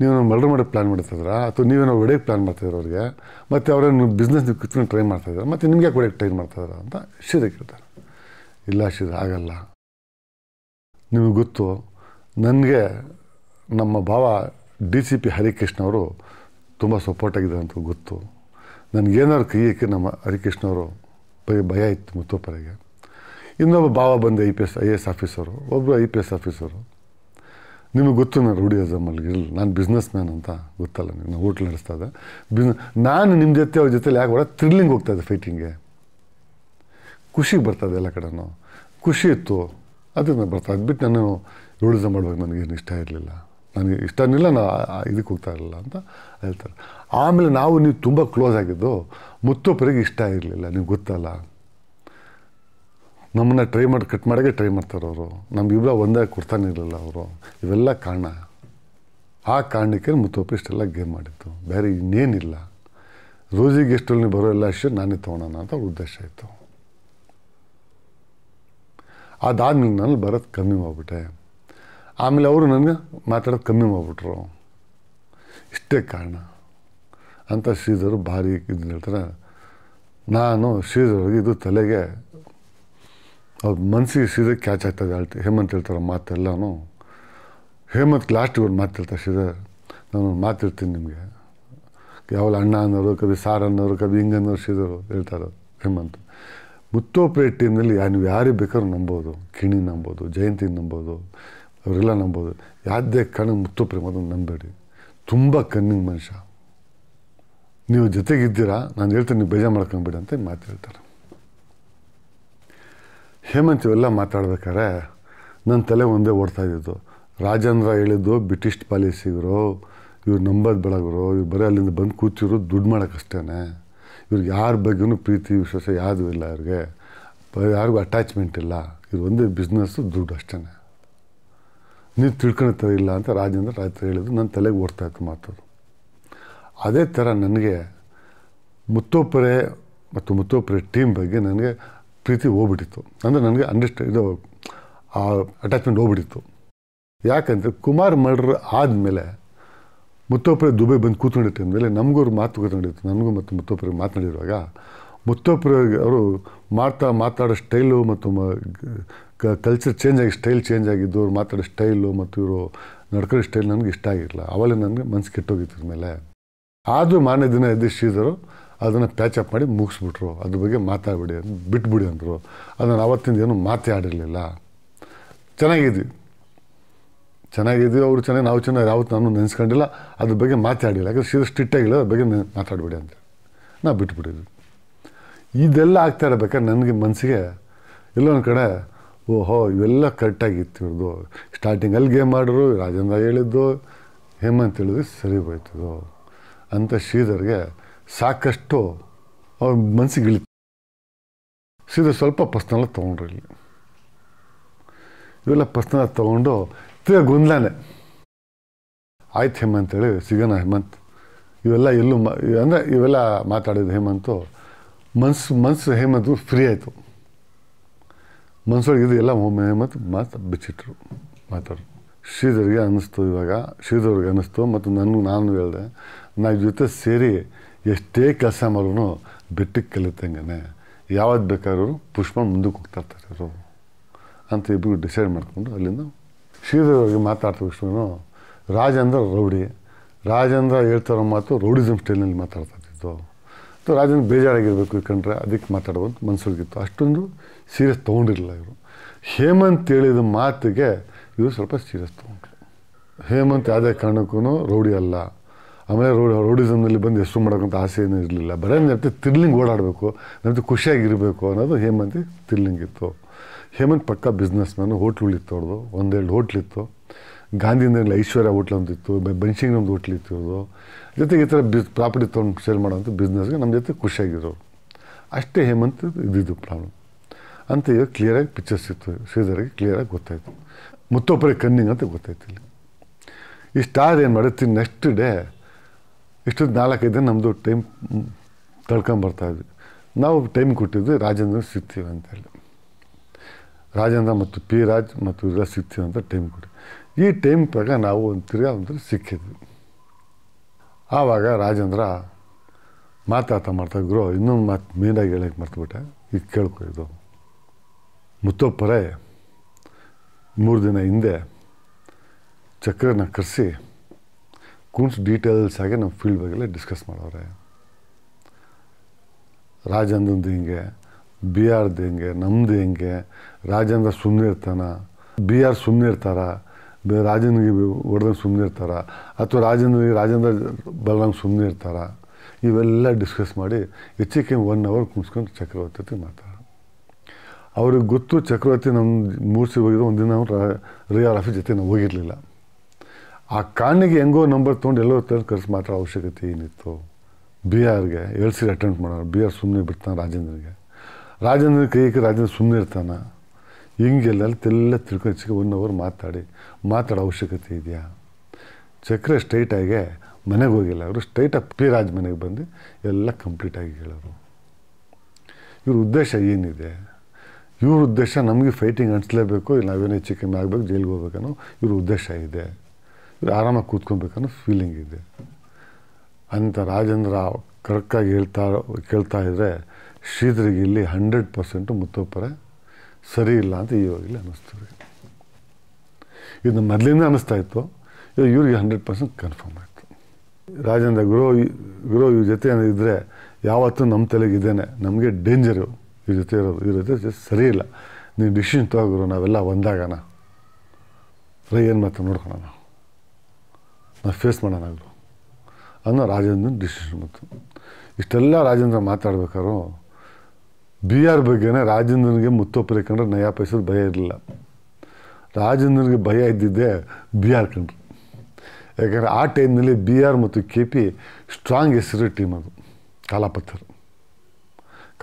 ನೀವು ಮರ್ಡರ್ ಮಾಡೋಕ್ಕೆ ಪ್ಲ್ಯಾನ್ ಮಾಡ್ತಿದ್ದೀರಾ ಅಥವಾ ನೀವೇನೋ ಒಡೆಯಕ್ಕೆ ಪ್ಲ್ಯಾನ್ ಮಾಡ್ತಿದ್ರು ಅವ್ರಿಗೆ ಮತ್ತು ಅವರೇನು ಬಿಸ್ನೆಸ್ ನೀವು ಕಿತ್ಕೊಂಡು ಟ್ರೈ ಮಾಡ್ತಾಯಿದ್ದೀರಾ ಮತ್ತು ನಿಮಗೆ ಯಾಕೆ ಟ್ರೈ ಮಾಡ್ತಾಯಿದ್ದೀರಾ ಅಂತ ಶಿರ ಕೇಳ್ತಾರೆ ಇಲ್ಲ ಶಿರ ಆಗಲ್ಲ ನಿಮಗೆ ಗೊತ್ತು ನನಗೆ ನಮ್ಮ ಭಾವ ಡಿ ಸಿ ಪಿ ಹರಿಕೃಷ್ಣ ಅವರು ತುಂಬ ಸಪೋರ್ಟ್ ಆಗಿದ್ದಾರೆ ಅಂತ ಗೊತ್ತು ನನಗೇನಾದ್ರು ಕೈಯಕ್ಕೆ ನಮ್ಮ ಹರಿಕೃಷ್ಣ ಅವರು ಭಯ ಭಯ ಇತ್ತು ಮುತ್ತೋಪರಿಗೆ ಇನ್ನೊಬ್ಬ ಭಾವ ಬಂದೆ I P S I A S officer ಒಬ್ಬರು ಐ ಪಿ ಎಸ್ ಆಫೀಸರು ನಿಮಗೆ ಗೊತ್ತು ನಾನು ಅಲ್ಲಿ ನಾನು ಬಿಸ್ನೆಸ್ ಮ್ಯಾನ್ ಅಂತ ಗೊತ್ತಲ್ಲ ನಿನ್ನ ನಾನು ಹೋಟ್ಲ್ ನಡೆಸ್ತಾ ನಾನು ನಿಮ್ಮ ಜೊತೆ ಅವ್ರ ಜೊತೆಲಿ ಯಾಕೆ ಹೋಗೋಣ ಥ್ರಿಲ್ಲಿಂಗ್ ಹೋಗ್ತಾಯಿದ್ದೆ ಫೈಟಿಂಗೆ ಖುಷಿಗೆ ಇದೆ ಎಲ್ಲ ಕಡೆನೂ ಖುಷಿ ಇತ್ತು ಅದನ್ನು ಬರ್ತಾ ಅದು ಬಿಟ್ಟು ನಾನು ರೂಢಿಸಮ್ ಮಾಡ್ಬೇಕು ನನಗೇನು ಇಷ್ಟ ಇರಲಿಲ್ಲ ನನಗೆ ಇಷ್ಟನಿಲ್ಲ ನಾನು ಇದಕ್ಕೆ ಹೋಗ್ತಾ ಇರಲಿಲ್ಲ ಅಂತ ಹೇಳ್ತಾರೆ ಆಮೇಲೆ ನಾವು ನೀವು ತುಂಬ ಕ್ಲೋಸ್ ಆಗಿದ್ದು ಮುತ್ತೊಬ್ಬರಿಗೆ ಇಷ್ಟ ಇರಲಿಲ್ಲ ನಿಮ್ಗೆ ಗೊತ್ತಲ್ಲ ನಮ್ಮನ್ನ ಟ್ರೈ ಮಾಡಿ ಕಟ್ ಮಾಡೋಕೆ ಟ್ರೈ ಮಾಡ್ತಾರೆ ಅವರು ಇಬ್ಬರು ಒಂದೇ ಇರಲಿಲ್ಲ ಅವರು ಇವೆಲ್ಲ ಕಾರಣ ಆ ಕಾರಣಕ್ಕೆ ಮುತ್ತೋಪಿ ಇಷ್ಟೆಲ್ಲ ಗೇಮ್ ಮಾಡಿತ್ತು ಬೇರೆ ಇನ್ನೇನಿಲ್ಲ ರೋಜಿಗೆ ಎಷ್ಟಲ್ಲಿ ಬರೋ ಎಲ್ಲ ಅಷ್ಟು ನಾನೇ ತೊಗೊಳೋಣ ಅಂತ ಉದ್ದೇಶ ಇತ್ತು ಅದಾದ್ಮೇಲೆ ನಾನು ಬರೋದು ಕಮ್ಮಿ ಮಾಡಿಬಿಟ್ಟೆ ಆಮೇಲೆ ಅವರು ನನಗೆ ಮಾತಾಡೋದು ಕಮ್ಮಿ ಮಾಡಿಬಿಟ್ರು ಇಷ್ಟೇ ಕಾರಣ ಅಂತ ಶ್ರೀಧರು ಭಾರಿ ಇದನ್ನ ಹೇಳ್ತಾರೆ ನಾನು ಶ್ರೀಧರ್ಗೆ ಇದು ತಲೆಗೆ ಅವ್ರ ಮನಸ್ಸಿಗೆ ಸೀದಾ ಕ್ಯಾಚ್ ಆಗ್ತದೆ ಅಳ್ತಿ ಹೇಮಂತ್ ಹೇಳ್ತಾರೆ ಮಾತೆಲ್ಲನೂ ಹೇಮಂತ್ ಲಾಸ್ಟ್ ಒಂದು ಮಾತಿರ್ತಾರೆ ಸೀದಾ ನಾನು ಮಾತಿರ್ತೀನಿ ನಿಮಗೆ ಯಾವಲ್ಲ ಅಣ್ಣ ಅನ್ನೋರು ಕವಿ ಸಾರ್ ಅನ್ನೋರು ಹಿಂಗೆ ಅನ್ನೋರು ಸೀದರು ಹೇಳ್ತಾರೆ ಹೇಮಂತ್ ಮುತ್ತೋಪ್ರೇ ಟೀಮ್ನಲ್ಲಿ ನೀವು ಯಾರಿಗೆ ಬೇಕಾದ್ರೂ ನಂಬೋದು ಕಿಣಿ ನಂಬೋದು ಜಯಂತಿ ನಂಬೋದು ಅವರೆಲ್ಲ ನಂಬೋದು ಯಾವುದೇ ಕಾರಣ ಮುತ್ತೋಪ್ರೆ ಮೊದಲು ನಂಬೇಡಿ ತುಂಬ ಕಣ್ಣಿನ ಮನುಷ್ಯ ನೀವು ಜೊತೆಗಿದ್ದೀರಾ ನಾನು ಹೇಳ್ತೀನಿ ನೀವು ಬೇಜಾರು ಮಾಡ್ಕೊಂಬಿಡಿ ಅಂತ ಮಾತು ಹೇಳ್ತಾರೆ ಹೇಮಂತ್ ಇವೆಲ್ಲ ಮಾತಾಡ್ಬೇಕಾದ್ರೆ ನನ್ನ ತಲೆ ಒಂದೇ ಓಡ್ತಾ ಇದ್ದಿದ್ದು ರಾಜೇಂದ್ರ ಹೇಳಿದ್ದು ಬ್ರಿಟಿಷ್ ಪಾಲಿಸಿಗರು ಇವ್ರು ನಂಬೋದು ಬೆಳಗರು ಇವ್ರು ಬರೀ ಅಲ್ಲಿಂದ ಬಂದು ಕೂತಿರು ದುಡ್ಡು ಮಾಡೋಕ್ಕಷ್ಟೇ ಇವ್ರಿಗೆ ಯಾರ ಬಗ್ಗೆಯೂ ಪ್ರೀತಿ ವಿಶ್ವಾಸ ಯಾವುದೂ ಇಲ್ಲ ಅವ್ರಿಗೆ ಯಾರಿಗೂ ಅಟ್ಯಾಚ್ಮೆಂಟ್ ಇಲ್ಲ ಇದು ಒಂದೇ ಬಿಸ್ನೆಸ್ಸು ದುಡ್ಡು ಅಷ್ಟೇ ನೀವು ಥರ ಇಲ್ಲ ಅಂತ ರಾಜೇಂದ್ರ ರಾತ್ರಿ ಹೇಳಿದ್ದು ನನ್ನ ತಲೆಗೆ ಓಡ್ತಾ ಇತ್ತು ಮಾತು ಅದೇ ಥರ ನನಗೆ ಮುತ್ತೋಪರೆ ಮತ್ತು ಮುತ್ತೋಪರೆ ಟೀಮ್ ಬಗ್ಗೆ ನನಗೆ ಪ್ರೀತಿ ಹೋಗ್ಬಿಟ್ಟಿತ್ತು ಅಂದರೆ ನನಗೆ ಅಂಡರ್ಸ್ಟ್ ಇದು ಆ ಅಟ್ಯಾಚ್ಮೆಂಟ್ ಹೋಗ್ಬಿಟ್ಟಿತ್ತು ಯಾಕಂದರೆ ಕುಮಾರ್ ಮರ್ಡ್ರ್ ಆದಮೇಲೆ ಮುತ್ತೋಪುರ ದುಬೈ ಬಂದು ಕೂತ್ಕೊಂಡಿತ್ತು ಅಂದಮೇಲೆ ನಮಗೂ ಅವ್ರ ಮಾತು ಕೂತ್ಕೊಂಡಿತ್ತು ನನಗೂ ಮತ್ತು ಮುತ್ತೋಪುರ ಮಾತನಾಡಿರುವಾಗ ಮುತ್ತೋಪುರ ಅವರು ಮಾತಾ ಮಾತಾಡೋ ಸ್ಟೈಲು ಮತ್ತು ಕಲ್ಚರ್ ಚೇಂಜ್ ಆಗಿ ಸ್ಟೈಲ್ ಚೇಂಜ್ ಆಗಿದ್ದು ಅವ್ರು ಮಾತಾಡೋ ಸ್ಟೈಲು ಮತ್ತು ಇವರು ನಡ್ಕೊಳ್ಳೋ ಸ್ಟೈಲ್ ನನಗೆ ಇಷ್ಟ ಆಗಿರಲಿಲ್ಲ ಅವಾಗ ನನಗೆ ಮನಸ್ಸು ಕೆಟ್ಟೋಗಿತ್ತು ಮೇಲೆ ಆದರೂ ಮಾರನೇ ದಿನ ಎದ್ದು ಶ್ರೀಧರು ಅದನ್ನು ಪ್ಯಾಚಪ್ ಮಾಡಿ ಮುಗಿಸ್ಬಿಟ್ರು ಅದ್ರ ಬಗ್ಗೆ ಮಾತಾಡ್ಬಿಡಿ ಬಿಟ್ಬಿಡಿ ಅಂದರು ಅದನ್ನು ಅವತ್ತಿಂದ ಏನು ಮಾತಾಡಿರಲಿಲ್ಲ ಚೆನ್ನಾಗಿದ್ವಿ ಚೆನ್ನಾಗಿದ್ವಿ ಅವರು ಚೆನ್ನಾಗಿ ನಾವು ಚೆನ್ನಾಗಿ ಯಾವತ್ತು ನಾನು ನೆನೆಸ್ಕೊಂಡಿಲ್ಲ ಅದ್ರ ಬಗ್ಗೆ ಮಾತಾಡಿಲ್ಲ ಯಾಕಂದ್ರೆ ಸೀದಾ ಸ್ಟ್ರಿಕ್ಟಾಗಿಲ್ಲ ಅದ್ರ ಬಗ್ಗೆ ಮಾತಾಡ್ಬಿಡಿ ಅಂತ ನಾ ಬಿಟ್ಬಿಟ್ಟಿದ್ವಿ ಇದೆಲ್ಲ ಆಗ್ತಾ ಇರಬೇಕಾದ್ರೆ ನನಗೆ ಮನಸ್ಸಿಗೆ ಎಲ್ಲೊಂದು ಕಡೆ ಓಹೋ ಇವೆಲ್ಲ ಕರೆಕ್ಟಾಗಿತ್ತು ಇವ್ರದ್ದು ಸ್ಟಾರ್ಟಿಂಗಲ್ಲಿ ಗೇಮ್ ಮಾಡಿದ್ರು ರಾಜೇಂದ್ರ ಹೇಳಿದ್ದು ಹೇಮಂತ್ ಹೇಳಿದ್ರು ಸರಿ ಹೋಯ್ತದೋ ಅಂತ ಶ್ರೀಧರ್ಗೆ ಸಾಕಷ್ಟು ಅವ್ರ ಮನಸ್ಸಿಗೆ ಇಳಿತು ಸೀದಾ ಸ್ವಲ್ಪ ಪರ್ಸ್ನಲ್ಲ ತೊಗೊಂಡ್ರು ಇಲ್ಲಿ ಇವೆಲ್ಲ ಪರ್ಸ್ನಲ್ಲ ತೊಗೊಂಡು ತಿರ್ಗ ಗೊಂದಲಾನೆ ಆಯ್ತು ಹೇಮಂತ್ ಹೇಳಿ ಸಿಗೋಣ ಹೇಮಂತ್ ಇವೆಲ್ಲ ಎಲ್ಲೂ ಮ ಅಂದರೆ ಇವೆಲ್ಲ ಮಾತಾಡಿದ ಹೇಮಂತು ಮನ್ಸು ಮನಸ್ಸು ಹೇಮಂತ್ ಫ್ರೀ ಆಯಿತು ಮನಸ್ಸೊಳಗೆ ಇದು ಎಲ್ಲ ಹೇಮಂತ್ ಮಾತು ಬಿಚ್ಚಿಟ್ರು ಮಾತಾಡ್ರು ಶ್ರೀಧರ್ಗೆ ಅನ್ನಿಸ್ತು ಇವಾಗ ಶ್ರೀಧರ್ಗೆ ಅನ್ನಿಸ್ತು ಮತ್ತು ನನಗೆ ನಾನು ಹೇಳಿದೆ ನಾನು ಜೊತೆ ಸೇರಿ ಎಷ್ಟೇ ಕೆಲಸ ಮಾಡೋನು ಬೆಟ್ಟಕ್ಕೆ ಕಲಿತಂಗೆ ಯಾವತ್ತು ಬೇಕಾದ್ರೂ ಪುಷ್ಪ ಮುಂದಕ್ಕೆ ಹೋಗ್ತಾ ಇರ್ತಾರೆ ಅವರು ಅಂತ ಇಬ್ಬರು ಡಿಸೈಡ್ ಮಾಡಿಕೊಂಡು ಅಲ್ಲಿಂದ ಶ್ರೀಧರವ್ರಿಗೆ ಮಾತಾಡ್ತಾ ವಿಷ್ಣುವನು ರಾಜೇಂದ್ರ ರೌಡಿ ರಾಜೇಂದ್ರ ಹೇಳ್ತಾರೋ ಮಾತು ರೌಡಿಸಮ್ ಸ್ಟೈಲ್ನಲ್ಲಿ ಮಾತಾಡ್ತಾ ಇರ್ತಿತ್ತು ಅಥವಾ ರಾಜೇಂದ್ರ ಬೇಜಾರಾಗಿರಬೇಕು ಕಂಡ್ರೆ ಅದಕ್ಕೆ ಮಾತಾಡೋದು ಮನ್ಸೂರಿಗಿತ್ತು ಅಷ್ಟೊಂದು ಸೀರಿಯಸ್ ತೊಗೊಂಡಿರಲಿಲ್ಲ ಇವರು ಹೇಮಂತ್ ಹೇಳಿದ ಮಾತಿಗೆ ಇವರು ಸ್ವಲ್ಪ ಸೀರಿಯಸ್ ತೊಗೊಂಡ್ರು ಹೇಮಂತ್ ಯಾವುದೇ ಕಾರಣಕ್ಕೂ ರೌಡಿ ಅಲ್ಲ ಆಮೇಲೆ ರೋಡ್ ರೋಡಿಸಮ್ನಲ್ಲಿ ಬಂದು ಹೆಸರು ಮಾಡೋಕ್ಕಂಥ ಆಸೆ ಏನೂ ಇರಲಿಲ್ಲ ಬರೀ ನೆನಪು ತಿರ್ಲಿಂಗ್ ಓಡಾಡಬೇಕು ನೆನಪು ಖುಷಿಯಾಗಿರಬೇಕು ಅನ್ನೋದು ಹೇಮಂತಿ ತಿರ್ಲಿಂಗ್ ಇತ್ತು ಹೇಮಂತ್ ಪಕ್ಕ ಬಿಸ್ನೆಸ್ ನಾನು ಹೋಟ್ಲುಗಳಿತ್ತು ಅವ್ರದ್ದು ಒಂದೆರಡು ಹೋಟ್ಲಿತ್ತು ಗಾಂಧಿನದಲ್ಲಿ ಐಶ್ವರ್ಯ ಹೋಟ್ಲ್ ಇತ್ತು ಬನ್ಶಿಂಗ್ ಒಂದು ಹೋಟ್ಲ್ ಇವ್ರದು ಜೊತೆಗೆ ಈ ಥರ ಬಿಸ್ ಪ್ರಾಪರ್ಟಿ ತೊಗೊಂಡು ಸೇಲ್ ಮಾಡೋವಂಥ ಬಿಸ್ನೆಸ್ಗೆ ನಮ್ಮ ಜೊತೆ ಖುಷಿಯಾಗಿರೋರು ಅಷ್ಟೇ ಹೇಮಂತ್ ಇದ್ದಿದ್ದು ಪ್ರಾಬ್ಲಮ್ ಅಂತ ಇವಾಗ ಕ್ಲಿಯರಾಗಿ ಪಿಕ್ಚರ್ಸ್ ಇತ್ತು ಶ್ರೀಧರಿಗೆ ಕ್ಲಿಯರಾಗಿ ಗೊತ್ತಾಯಿತು ಮುತ್ತೊಬ್ಬರಿಗೆ ಕನ್ನಿಂಗ್ ಅಂತ ಗೊತ್ತಾಯ್ತು ಇಲ್ಲಿ ಈ ಸ್ಟಾರ್ ಏನು ಮಾಡುತ್ತೆ ನೆಕ್ಸ್ಟ್ ಡೇ ಇಷ್ಟು ನಾಲ್ಕು ದಿನ ನಮ್ಮದು ಟೈಮ್ ಇದ್ವಿ ನಾವು ಟೈಮ್ ಕೊಟ್ಟಿದ್ವಿ ರಾಜೇಂದ್ರ ಸಿಗ್ತೀವಿ ಹೇಳಿ ರಾಜೇಂದ್ರ ಮತ್ತು ಪಿ ರಾಜ್ ಮತ್ತು ಇವರೆಲ್ಲ ಸಿಗ್ತೀವಿ ಅಂತ ಟೈಮ್ ಕೊಟ್ಟು ಈ ಟೈಮ್ ಪ್ರಕಾರ ನಾವು ಒಂದು ತಿರುಗ ಒಂದು ಸಿಕ್ಕಿದ್ವಿ ಆವಾಗ ರಾಜೇಂದ್ರ ಮಾತಾಟ ಮಾಡ್ತಾ ಗುರು ಇನ್ನೊಂದು ಮಾತು ಮೇನಾಗಿ ಹೇಳಕ್ಕೆ ಮರ್ತುಬಿಟ್ಟೆ ಈಗ ಕೇಳ್ಕೊ ಇದು ಮೂರು ದಿನ ಹಿಂದೆ ಚಕ್ರನ ಕರೆಸಿ ಕುಂಟ್ಸ್ ಡೀಟೇಲ್ಸ್ ಆಗಿ ನಮ್ಮ ಫೀಲ್ಡ್ ಬಗ್ಗೆಲ್ಲ ಡಿಸ್ಕಸ್ ಮಾಡವ್ರೆ ರಾಜೇಂದ್ರದ್ದು ಹೆಂಗೆ ಬಿ ಆರ್ದು ಹೆಂಗೆ ನಮ್ಮದು ಹೆಂಗೆ ರಾಜೇಂದ್ರ ಸುಮ್ಮನೆ ಇರ್ತಾನ ಬಿ ಆರ್ ಸುಮ್ಮನೆ ಇರ್ತಾರ ರಾಜೇಂದ್ರಿಗೆ ಹೊಡೆದಂಗೆ ಸುಮ್ಮನೆ ಇರ್ತಾರ ಅಥವಾ ರಾಜೇಂದ್ರಿಗೆ ರಾಜೇಂದ್ರ ಬರ್ದಂಗೆ ಸುಮ್ಮನೆ ಇರ್ತಾರ ಇವೆಲ್ಲ ಡಿಸ್ಕಸ್ ಮಾಡಿ ಹೆಚ್ಚಿಗೆ ಒನ್ ಅವರ್ ಕುಣಿಸ್ಕೊಂಡು ಚಕ್ರವರ್ತಿ ಅಂತ ಮಾತಾಡ ಅವ್ರಿಗೆ ಗೊತ್ತು ಚಕ್ರವರ್ತಿ ನಮ್ಮ ಮೂರ್ಸಿ ಹೋಗಿದ್ದು ಒಂದಿನ ರಾ ರಿಯಲ್ ಆಫೀಸ್ ಜೊತೆ ನಾವು ಹೋಗಿರಲಿಲ್ಲ ಆ ಕಾಣಿಗೆ ಹೆಂಗೋ ನಂಬರ್ ತೊಗೊಂಡು ಎಲ್ಲೋ ತಂದು ಖರ್ಚು ಮಾತ್ರ ಅವಶ್ಯಕತೆ ಏನಿತ್ತು ಬಿ ಆರ್ಗೆ ಎಳ್ಸಿ ಅಟೆಂಡ್ ಮಾಡೋರು ಬಿ ಆರ್ ಸುಮ್ಮನೆ ಬಿಡ್ತಾನೆ ರಾಜೇಂದ್ರಿಗೆ ರಾಜೇಂದ್ರ ಕೈಗೆ ರಾಜೇಂದ್ರ ಸುಮ್ಮನೆ ಇರ್ತಾನೆ ಹಿಂಗೆಲ್ಲ ತೆಲ್ಲ ತಿಳ್ಕೊಚ್ಚಿಗೆ ಒನ್ ಅವರ್ ಮಾತಾಡಿ ಮಾತಾಡೋ ಅವಶ್ಯಕತೆ ಇದೆಯಾ ಚಕ್ರ ಸ್ಟ್ರೈಟಾಗೆ ಮನೆಗೆ ಹೋಗಿಲ್ಲ ಅವರು ಸ್ಟ್ರೈಟಾಗಿ ಪಿ ರಾಜ್ ಮನೆಗೆ ಬಂದು ಎಲ್ಲ ಕಂಪ್ಲೀಟಾಗಿ ಹೇಳೋರು ಇವ್ರ ಉದ್ದೇಶ ಏನಿದೆ ಇವ್ರ ಉದ್ದೇಶ ನಮಗೆ ಫೈಟಿಂಗ್ ಅನಿಸ್ಲೇಬೇಕು ನಾವೇನೋ ಹೆಚ್ಚು ಕಮ್ಮಿ ಆಗಬೇಕು ಜೈಲಿಗೆ ಹೋಗ್ಬೇಕನ್ನೋ ಇವ್ರ ಉದ್ದೇಶ ಇದೆ ಆರಾಮಾಗಿ ಕೂತ್ಕೊಬೇಕನ್ನೋ ಫೀಲಿಂಗ್ ಇದೆ ಅಂತ ರಾಜೇಂದ್ರ ಕರೆಕ್ಟಾಗಿ ಹೇಳ್ತಾ ಕೇಳ್ತಾ ಇದ್ದರೆ ಶ್ರೀಧರಿಗೆ ಇಲ್ಲಿ ಹಂಡ್ರೆಡ್ ಪರ್ಸೆಂಟು ಮುತ್ತೊಪ್ಪರೆ ಸರಿ ಇಲ್ಲ ಅಂತ ಈವಾಗಲೇ ಅನ್ನಿಸ್ತದೆ ಇದು ಮೊದಲಿಂದ ಅನ್ನಿಸ್ತಾ ಇತ್ತು ಇವಾಗ ಇವ್ರಿಗೆ ಹಂಡ್ರೆಡ್ ಪರ್ಸೆಂಟ್ ಕನ್ಫರ್ಮ್ ಆಯಿತು ರಾಜೇಂದ್ರ ಗುರು ಗುರು ಇವ್ರ ಜೊತೆ ಇದ್ದರೆ ಯಾವತ್ತೂ ನಮ್ಮ ಇದ್ದೇನೆ ನಮಗೆ ಡೇಂಜರು ಇವ್ರ ಜೊತೆ ಇರೋದು ಇವ್ರ ಜೊತೆ ಸರಿ ಇಲ್ಲ ನೀವು ಡಿಸಿಷನ್ ಗುರು ನಾವೆಲ್ಲ ಒಂದಾಗೋಣ ರೈ ಏನು ಮಾತು ನೋಡ್ಕೊಳೋಣ ನಾವು ಫೇಸ್ ಮಾಡೋಣ ಅನ್ನೋ ರಾಜೇಂದ್ರನ ಡಿಸಿಷನ್ ಬಂತು ಇಷ್ಟೆಲ್ಲ ರಾಜೇಂದ್ರ ಮಾತಾಡ್ಬೇಕಾದ್ರು ಬಿ ಆರ್ ಬಗ್ಗೆನೇ ರಾಜೇಂದ್ರನಿಗೆ ಮುತ್ತೊಪ್ಪಲಿ ಕಂಡ್ರೆ ನಯಾ ಪೈಸದ ಭಯ ಇರಲಿಲ್ಲ ರಾಜೇಂದ್ರನಿಗೆ ಭಯ ಇದ್ದಿದ್ದೆ ಬಿ ಆರ್ ಕಂಡ್ರು ಯಾಕಂದರೆ ಆ ಟೈಮ್ನಲ್ಲಿ ಬಿ ಆರ್ ಮತ್ತು ಕೆ ಪಿ ಸ್ಟ್ರಾಂಗ್ ಹೆಸರು ಟೀಮ್ ಅದು ಕಾಲಾಪತ್ತರ್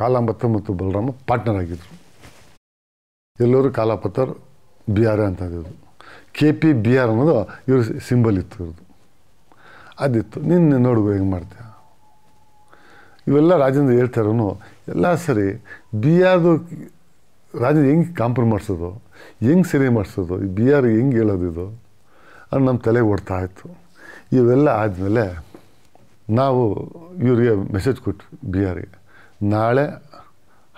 ಕಾಲಾಂಬತ್ತರ್ ಮತ್ತು ಬಲರಾಮ ಪಾರ್ಟ್ನರ್ ಆಗಿದ್ದರು ಎಲ್ಲರೂ ಕಾಲಾಪತ್ತರ್ ಬಿ ಆರ್ ಅಂತ ಕೆ ಪಿ ಬಿ ಆರ್ ಅನ್ನೋದು ಇವರು ಸಿಂಬಲ್ ಇತ್ತು ಇವ್ರದ್ದು ಅದಿತ್ತು ನಿನ್ನೆ ನೋಡುವ ಹೆಂಗೆ ಮಾಡ್ತೀಯ ಇವೆಲ್ಲ ರಾಜೇಂದ್ರ ಹೇಳ್ತಾರೂ ಎಲ್ಲ ಸರಿ ಬಿ ಆರ್ದು ರಾಜೇಂದ್ರ ಹೆಂಗೆ ಕಾಂಪ್ರಮ್ ಮಾಡಿಸೋದು ಹೆಂಗೆ ಸರಿ ಮಾಡಿಸೋದು ಈ ಬಿ ಆರ್ ಹೆಂಗೆ ಹೇಳೋದು ಇದು ಅದು ನಮ್ಮ ತಲೆಗೆ ಓಡ್ತಾ ಇತ್ತು ಇವೆಲ್ಲ ಆದಮೇಲೆ ನಾವು ಇವರಿಗೆ ಮೆಸೇಜ್ ಕೊಟ್ವಿ ಬಿ ಆರ್ಗೆ ನಾಳೆ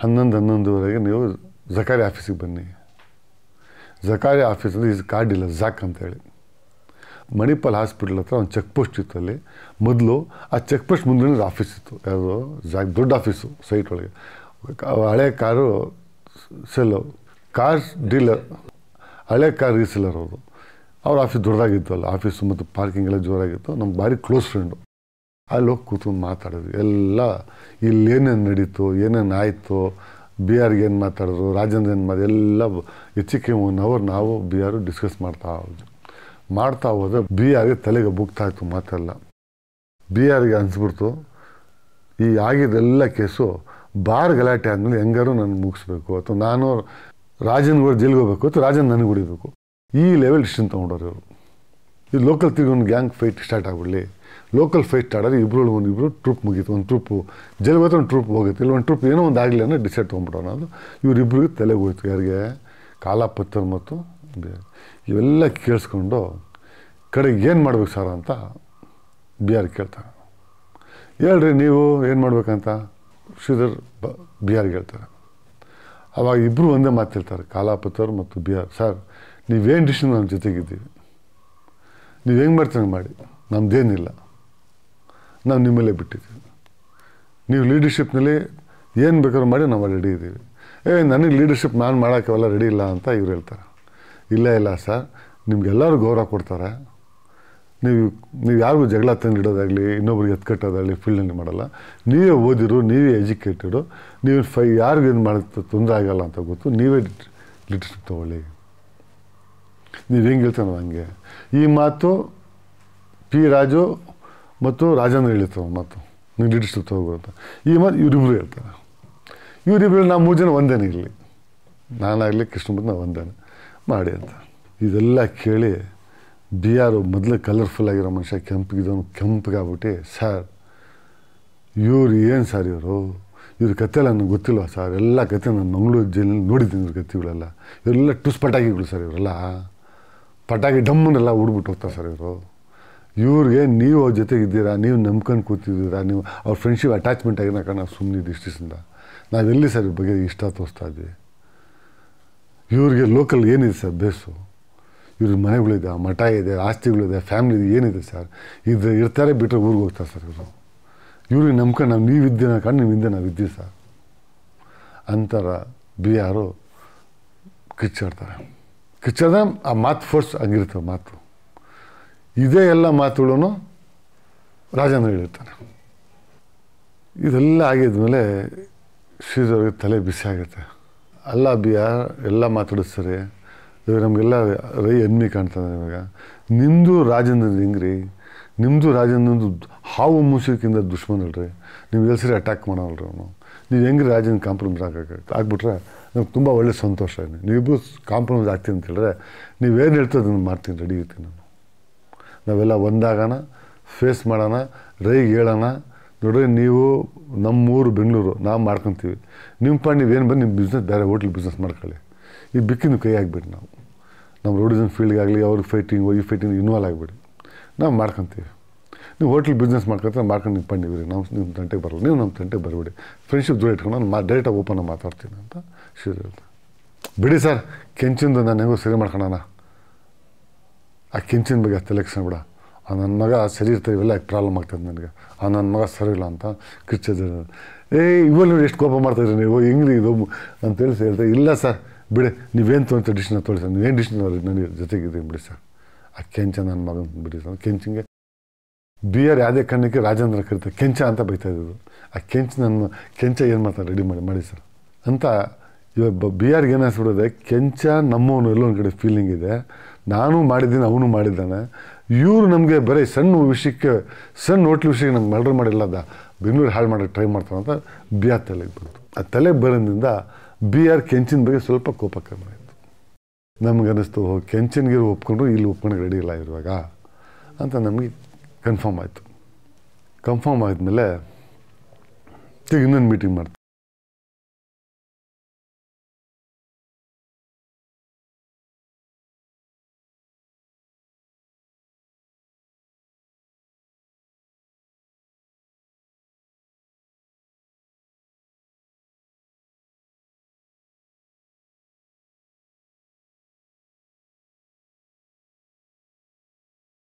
ಹನ್ನೊಂದು ಹನ್ನೊಂದುವರೆಗೆ ನೀವು ಜಕಾರಿ ಆಫೀಸಿಗೆ ಬನ್ನಿ ಜಕಾರಿ ಆಫೀಸಲ್ಲಿ ಇದು ಕಾರ್ಡ್ ಇಲ್ಲ ಜಾಕ್ ಅಂತೇಳಿ ಮಣಿಪಾಲ್ ಹಾಸ್ಪಿಟಲ್ ಹತ್ರ ಒಂದು ಚೆಕ್ ಪೋಸ್ಟ್ ಇತ್ತು ಅಲ್ಲಿ ಮೊದಲು ಆ ಚೆಕ್ ಪೋಸ್ಟ್ ಮುಂದಿನ ಆಫೀಸ್ ಇತ್ತು ಯಾವುದು ಜಾಗ ದೊಡ್ಡ ಆಫೀಸು ಸೈಟ್ ಒಳಗೆ ಹಳೆ ಕಾರು ಸೆಲ್ಲು ಕಾರ್ ಡೀಲರ್ ಹಳೆ ಕಾರ್ ರೀಸೆಲ್ಲರ್ ಅವರು ಅವ್ರ ಆಫೀಸ್ ದೊಡ್ಡದಾಗಿತ್ತು ಅಲ್ಲ ಆಫೀಸು ಮತ್ತು ಪಾರ್ಕಿಂಗ್ ಎಲ್ಲ ಜೋರಾಗಿತ್ತು ನಮ್ಮ ಭಾರಿ ಕ್ಲೋಸ್ ಫ್ರೆಂಡು ಅಲ್ಲಿ ಹೋಗಿ ಕೂತ್ಕೊಂಡು ಮಾತಾಡಿದ್ವಿ ಎಲ್ಲ ಇಲ್ಲಿ ಏನೇನು ನಡೀತು ಏನೇನು ಆಯಿತು ಬಿ ಆರ್ಗೆ ಏನು ಮಾತಾಡಿದ್ರು ರಾಜೇಂದ್ರ ಏನು ಮಾಡಿ ಎಲ್ಲ ಹೆಚ್ಚಿಕೆ ಒನ್ ಅವರ್ ನಾವು ಬಿ ಆರು ಡಿಸ್ಕಸ್ ಮಾಡ್ತಾ ಹೋದ್ವಿ ಮಾಡ್ತಾ ಹೋದ್ರೆ ಬಿ ಆರ್ಗೆ ತಲೆಗೆ ಇತ್ತು ಮಾತೆಲ್ಲ ಬಿ ಆರ್ಗೆ ಅನಿಸ್ಬಿಡ್ತು ಈ ಆಗಿದ್ದೆಲ್ಲ ಕೇಸು ಬಾರ್ ಗಲಾಟೆ ಆದಮೇಲೆ ಹೆಂಗಾರು ನನಗೆ ಮುಗಿಸ್ಬೇಕು ಅಥವಾ ನಾನು ರಾಜನ್ಗೂಡ ಜೈಲಿಗೆ ಹೋಗ್ಬೇಕು ಅಥವಾ ರಾಜನ್ ನನಗೆ ಹೊಡಿಬೇಕು ಈ ಲೆವೆಲ್ ಡಿಸಿಷನ್ ತೊಗೊಂಡವ್ರು ಇವರು ಈ ಲೋಕಲ್ ತಿರುಗಿ ಒಂದು ಗ್ಯಾಂಗ್ ಫೈಟ್ ಸ್ಟಾರ್ಟ್ ಆಗ್ಬಿಡಲಿ ಲೋಕಲ್ ಫೈಟ್ ಸ್ಟಾರ್ಟ್ ಆದರೆ ಇಬ್ಬರು ಒಂದು ಇಬ್ಬರು ಟ್ರೂಪ್ ಮುಗೀತು ಒಂದು ಟ್ರೂಪು ಜೈಲಿಗೆ ಹೋದ್ರೆ ಒಂದು ಟ್ರೂಪ್ ಹೋಗುತ್ತೆ ಇಲ್ಲ ಒಂದು ಟ್ರೂಪ್ ಏನೋ ಒಂದು ಆಗಲಿ ಅಂದರೆ ಡಿಸೈಡ್ ತೊಗೊಂಬಿಡೋಣ ಅದು ಇವರಿಬ್ಬರಿಗೆ ತಲೆಗೆ ಹೋಯ್ತು ಯಾರಿಗೆ ಕಾಲಾಪತ್ತರ್ ಮತ್ತು ಇವೆಲ್ಲ ಕೇಳಿಸ್ಕೊಂಡು ಕಡೆಗೆ ಏನು ಮಾಡ್ಬೇಕು ಸರ್ ಅಂತ ಬಿ ಆರ್ ಕೇಳ್ತಾರೆ ಹೇಳ್ರಿ ನೀವು ಏನು ಮಾಡ್ಬೇಕಂತ ಶ್ರೀಧರ್ ಬ ಬಿ ಆರ್ಗೆ ಹೇಳ್ತಾರೆ ಅವಾಗ ಇಬ್ಬರು ಒಂದೇ ಮಾತಿರ್ತಾರೆ ಕಾಲಾಪತರ್ ಮತ್ತು ಬಿ ಆರ್ ಸರ್ ನೀವೇನು ಡಿಶನ್ ನನ್ನ ಜೊತೆಗಿದ್ದೀವಿ ನೀವು ಹೆಂಗೆ ಮಾಡ್ತೀನಿ ಮಾಡಿ ನಮ್ಮದೇನಿಲ್ಲ ನಾವು ನಿಮ್ಮಲ್ಲೇ ಬಿಟ್ಟಿದ್ದೀವಿ ನೀವು ಲೀಡರ್ಶಿಪ್ನಲ್ಲಿ ಏನು ಬೇಕಾದ್ರೂ ಮಾಡಿ ನಾವು ರೆಡಿ ಇದ್ದೀವಿ ಏ ನನಗೆ ಲೀಡರ್ಶಿಪ್ ನಾನು ಮಾಡೋಕ್ಕೆಲ್ಲ ರೆಡಿ ಇಲ್ಲ ಅಂತ ಇವ್ರು ಹೇಳ್ತಾರೆ ಇಲ್ಲ ಇಲ್ಲ ಸರ್ ನಿಮ್ಗೆಲ್ಲರೂ ಗೌರವ ಕೊಡ್ತಾರೆ ನೀವು ನೀವು ಯಾರಿಗೂ ಜಗಳ ಇಡೋದಾಗಲಿ ಇನ್ನೊಬ್ರಿಗೆ ಎತ್ಕಟ್ಟೋದಾಗಲಿ ಫೀಲ್ಡಲ್ಲಿ ಮಾಡಲ್ಲ ನೀವೇ ಓದಿರು ನೀವೇ ಎಜುಕೇಟೆಡು ನೀವು ಫೈ ಯಾರಿಗೇನು ಮಾಡೋದು ತೊಂದರೆ ಆಗಲ್ಲ ಅಂತ ಗೊತ್ತು ನೀವೇ ಲೀಡರ್ಶಿಪ್ ತೊಗೊಳ್ಳಿ ನೀವು ಹೆಂಗೆ ಹೇಳ್ತಾನೋ ಹಂಗೆ ಈ ಮಾತು ಪಿ ರಾಜು ಮತ್ತು ರಾಜೇಂದ್ರ ಹೇಳಿರ್ತಾನ ಮಾತು ನೀವು ಲೀಡರ್ಶಿಪ್ ಅಂತ ಈ ಮಾತು ಇವರಿಬ್ಬರು ಹೇಳ್ತಾರೆ ಇವರಿಬ್ಬರು ನಾವು ಮೂರು ಜನ ಒಂದೇನೆ ಇರಲಿ ನಾನಾಗಲಿ ಕೃಷ್ಣ ನಾವು ಒಂದೇನೆ ಮಾಡಿ ಅಂತ ಇದೆಲ್ಲ ಕೇಳಿ ಬಿ ಆರು ಮೊದಲು ಕಲರ್ಫುಲ್ ಆಗಿರೋ ಮನುಷ್ಯ ಕೆಂಪಿಗೆ ಕೆಂಪಗಾಗ್ಬಿಟ್ಟು ಸರ್ ಇವ್ರು ಏನು ಸರ್ ಇವರು ಇವ್ರ ಕತೆ ನನಗೆ ಗೊತ್ತಿಲ್ಲ ಸರ್ ಎಲ್ಲ ಕತೆ ನಾನು ಮಂಗಳೂರು ಜಿಲ್ಲೆಯಲ್ಲಿ ನೋಡಿದ್ದೀನಿ ಇವ್ರ ಕತೆಗಳೆಲ್ಲ ಇವರೆಲ್ಲ ಟುಸ್ ಪಟಾಕಿಗಳು ಸರ್ ಇವರೆಲ್ಲ ಪಟಾಕಿ ಡಮ್ಮನ್ನೆಲ್ಲ ಹುಡ್ಬಿಟ್ಟು ಹೋಗ್ತಾರೆ ಸರ್ ಇವರು ಇವ್ರಿಗೆ ನೀವು ಅವ್ರ ಜೊತೆಗಿದ್ದೀರಾ ನೀವು ನಂಬ್ಕೊಂಡು ಕೂತಿದ್ದೀರಾ ನೀವು ಅವ್ರ ಫ್ರೆಂಡ್ಶಿಪ್ ಅಟ್ಯಾಚ್ಮೆಂಟ್ ಆಗಿರೋ ಕಾರಣ ಸುಮ್ಮನೆ ಇಷ್ಟಿಸಿಂದ ನಾವೆಲ್ಲಿ ಸರ್ ಇವ್ರ ಬಗ್ಗೆ ಇಷ್ಟ ತೋರಿಸ್ತಾ ಇದ್ವಿ ಇವ್ರಿಗೆ ಲೋಕಲ್ ಏನಿದೆ ಸರ್ ಬೇಸು ಇವ್ರಿಗೆ ಮನೆಗಳಿದೆ ಮಠ ಇದೆ ಆಸ್ತಿಗಳಿದೆ ಫ್ಯಾಮಿಲಿ ಇದೆ ಏನಿದೆ ಸರ್ ಇದು ಇರ್ತಾರೆ ಬಿಟ್ಟರೆ ಊರಿಗೆ ಹೋಗ್ತಾರೆ ಸರ್ ಇವರು ಇವ್ರಿಗೆ ನಂಬ್ಕೊಂಡು ನಾವು ವಿದ್ಯೆನ ಕಂಡು ನಿಮ್ಮ ಹಿಂದೆ ನಾವು ಇದ್ದೀವಿ ಸರ್ ಅಂತಾರ ಬಿ ಆರು ಕಿಚ್ಚಾಡ್ತಾರೆ ಕಿಚ್ಚಾದ ಆ ಮಾತು ಫೋರ್ಸ್ ಹಂಗಿರ್ತವೆ ಮಾತು ಇದೇ ಎಲ್ಲ ಮಾತುಗಳೂ ರಾಜೇಂದ್ರ ಹೇಳಿರ್ತಾನೆ ಇದೆಲ್ಲ ಆಗಿದ್ಮೇಲೆ ಶ್ರೀಧರ್ಗೆ ತಲೆ ಬಿಸಿ ಆಗುತ್ತೆ ಅಲ್ಲ ಬಿಯ ಎಲ್ಲ ಮಾತಾಡಿಸ್ತಾರೆ ಇವಾಗ ನಮಗೆಲ್ಲ ರೈ ಎನ್ಮಿ ಕಾಣ್ತದೆ ಇವಾಗ ನಿಮ್ಮದು ರಾಜೇಂದ್ರ ಹಿಂಗ್ರಿ ನಿಮ್ಮದು ರಾಜೇಂದ್ರದ್ದು ಹಾವು ಮುಸುಕಿಂದ ದುಶ್ಮನಲ್ರಿ ನೀವು ಎಲ್ಲ ಸರಿ ಅಟ್ಯಾಕ್ ಮಾಡೋಲ್ರಿ ಅವನು ನೀವು ಹೆಂಗೆ ರಾಜನ ಕಾಂಪ್ರಮೈಸ್ ಆಗಬೇಕು ಆಗ್ಬಿಟ್ರೆ ನಮ್ಗೆ ತುಂಬ ಒಳ್ಳೆ ಸಂತೋಷ ನೀವಿಬ್ಬರು ಕಾಂಪ್ರಮೈಸ್ ಆಗ್ತೀನಿ ಅಂತ ಹೇಳಿದ್ರೆ ನೀವೇನು ಹೇಳ್ತದೆ ನಾನು ಮಾಡ್ತೀನಿ ರೆಡಿ ಇರ್ತೀನಿ ನಾನು ನಾವೆಲ್ಲ ಒಂದಾಗೋಣ ಫೇಸ್ ಮಾಡೋಣ ರೈಗೆ ಹೇಳೋಣ ನೋಡ್ರಿ ನೀವು ನಮ್ಮೂರು ಬೆಂಗಳೂರು ನಾವು ಮಾಡ್ಕೊತೀವಿ ನಿಮ್ಮ ನೀವು ಏನು ಬಂದು ನಿಮ್ಮ ಬಿಸ್ನೆಸ್ ಬೇರೆ ಹೋಟ್ಲ್ ಬಿಸ್ನೆಸ್ ಮಾಡ್ಕೊಳ್ಳಿ ಈ ಬಿಕ್ಕಿನ ಕೈ ಆಗ್ಬಿಡಿ ನಾವು ನಮ್ಮ ರೋಡಿಸನ್ ಫೀಲ್ಡ್ಗಾಗಲಿ ಅವ್ರಿಗೆ ಫೈಟಿಂಗ್ ಈ ಫೈಟಿಂಗ್ ಇನ್ವಾಲ್ವ್ ಆಗಿಬಿಡಿ ನಾವು ಮಾಡ್ಕೊತೀವಿ ನೀವು ಹೋಟ್ಲ್ ಬಿಸ್ನೆಸ್ ಮಾಡ್ಕೊತಾರೆ ಮಾಡ್ಕೊಂಡು ನಿಮ್ಮ ಬಿಡಿ ನಾವು ನಿಮ್ಮ ತಂಟೆಗೆ ಬರಲ್ಲ ನೀವು ನಮ್ಮ ತಂಟೆಗೆ ಬರಬೇಡಿ ಫ್ರೆಂಡ್ಶಿಪ್ ದೂರ ಇಟ್ಕೊಂಡು ನಾನು ಮಾ ಡೈರೆಕ್ಟಾಗಿ ಓಪನ್ ಮಾತಾಡ್ತೀನಿ ಅಂತ ಶುರು ಬಿಡಿ ಸರ್ ಕೆಂಚಿಂದ ನಾನು ಹೆಂಗೋ ಸರಿ ಮಾಡ್ಕೊಳೋಣ ಆ ಕೆಂಚಿನ ಬಗ್ಗೆ ತಲೆಕ್ಷಣ ಬಿಡ ಆ ನನ್ನ ಮಗ ಸರಿ ಇವೆಲ್ಲ ಪ್ರಾಬ್ಲಮ್ ಆಗ್ತದೆ ನನಗೆ ಆ ನನ್ನ ಮಗ ಸರಿಯಿಲ್ಲ ಅಂತ ಕಿರ್ಚಿದ್ರು ಏ ಇವಾಗ ನೋಡಿ ಎಷ್ಟು ಕೋಪ ಮಾಡ್ತಾಯಿದ್ರಿ ನೀವು ಹೆಂಗ್ರಿ ಇದು ಅಂತೇಳಿ ಹೇಳ್ತಾರೆ ಇಲ್ಲ ಸರ್ ಬಿಡಿ ನೀವೇನು ತೊಗೊಳ್ತೀವಿ ಡಿಶ್ನ ತೋರಿ ಸರ್ ನೀವೇನು ಡಿಶ್ನ ನನಗೆ ಜೊತೆಗಿದ್ದೀನಿ ಬಿಡಿ ಸರ್ ಆ ಕೆಂಚ ನನ್ನ ಮಗ ಬಿಡಿ ಸರ್ ಕೆಂಚಿಂಗೆ ಆರ್ ಯಾವುದೇ ಕಣ್ಣಿಗೆ ರಾಜೇಂದ್ರ ಕರಿತಾರೆ ಕೆಂಚ ಅಂತ ಬೈತಾಯಿದ್ದು ಆ ಕೆಂಚ ನನ್ನ ಕೆಂಚ ಏನು ಮಾಡ್ತಾರೆ ರೆಡಿ ಮಾಡಿ ಮಾಡಿ ಸರ್ ಅಂತ ಇವಾಗ ಬಿ ಏನು ಹೆಸರು ಕೆಂಚ ನಮ್ಮವನು ಎಲ್ಲೊಂದು ಕಡೆ ಫೀಲಿಂಗ್ ಇದೆ ನಾನು ಮಾಡಿದ್ದೀನಿ ಅವನು ಮಾಡಿದ್ದಾನೆ ಇವರು ನಮಗೆ ಬರೀ ಸಣ್ಣ ವಿಷಯಕ್ಕೆ ಸಣ್ಣ ಹೋಟ್ಲ್ ವಿಷಯಕ್ಕೆ ನಮ್ಗೆ ಮರ್ಡರ್ ಮಾಡಿಲ್ಲ ಅದ ಬೆಂಗಳೂರು ಹಾಳು ಮಾಡೋಕ್ಕೆ ಟ್ರೈ ಮಾಡ್ತಾನೆ ಅಂತ ಬಿ ಆರ್ ತಲೆಗೆ ಬಂತು ಆ ತಲೆ ಬರೋದ್ರಿಂದ ಬಿ ಆರ್ ಕೆಂಚಿನ ಬಗ್ಗೆ ಸ್ವಲ್ಪ ಕೋಪ ಕಮ್ಮಿ ಆಯಿತು ನಮಗನ್ನಿಸ್ತು ಕೆಂಚನ್ಗೆ ಒಪ್ಕೊಂಡ್ರು ಇಲ್ಲಿ ಒಪ್ಕೊಂಡ್ರೆ ರೆಡಿ ಇಲ್ಲ ಇರುವಾಗ ಅಂತ ನಮಗೆ ಕನ್ಫರ್ಮ್ ಆಯಿತು ಕನ್ಫರ್ಮ್ ಆದಮೇಲೆ ಈಗ ಇನ್ನೊಂದು ಮೀಟಿಂಗ್ ಮಾಡ್ತಾರೆ